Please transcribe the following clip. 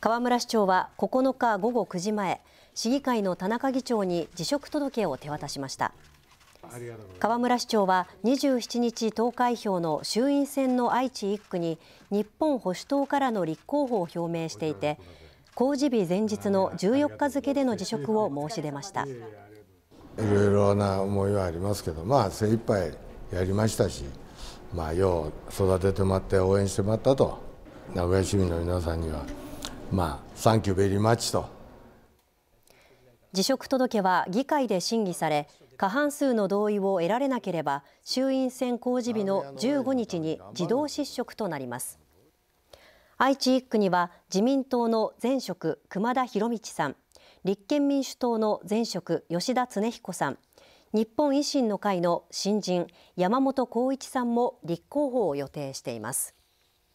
河村市長は9日午後9時前市議会の田中議長に辞職届を手渡しました河村市長は27日投開票の衆院選の愛知1区に日本保守党からの立候補を表明していて公示日前日の14日付での辞職を申し出ましたいろいろな思いはありますけどまあ精一杯やりましたしまあよう育ててもらって応援してもらったと名古屋市民の皆さんにはまあ、サンキューベリーマッチと。辞職届は議会で審議され、過半数の同意を得られなければ、衆院選公示日の15日に自動失職となります。愛知一区には自民党の前職熊田博道さん、立憲民主党の前職吉田恒彦さん、日本維新の会の新人山本浩一さんも立候補を予定しています。